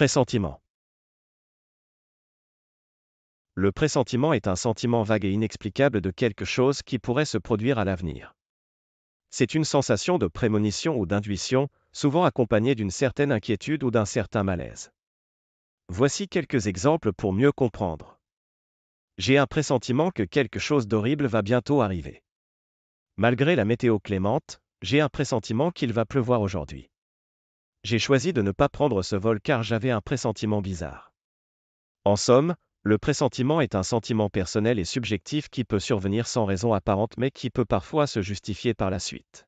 Pressentiment. Le pressentiment est un sentiment vague et inexplicable de quelque chose qui pourrait se produire à l'avenir. C'est une sensation de prémonition ou d'intuition, souvent accompagnée d'une certaine inquiétude ou d'un certain malaise. Voici quelques exemples pour mieux comprendre. J'ai un pressentiment que quelque chose d'horrible va bientôt arriver. Malgré la météo clémente, j'ai un pressentiment qu'il va pleuvoir aujourd'hui j'ai choisi de ne pas prendre ce vol car j'avais un pressentiment bizarre. En somme, le pressentiment est un sentiment personnel et subjectif qui peut survenir sans raison apparente mais qui peut parfois se justifier par la suite.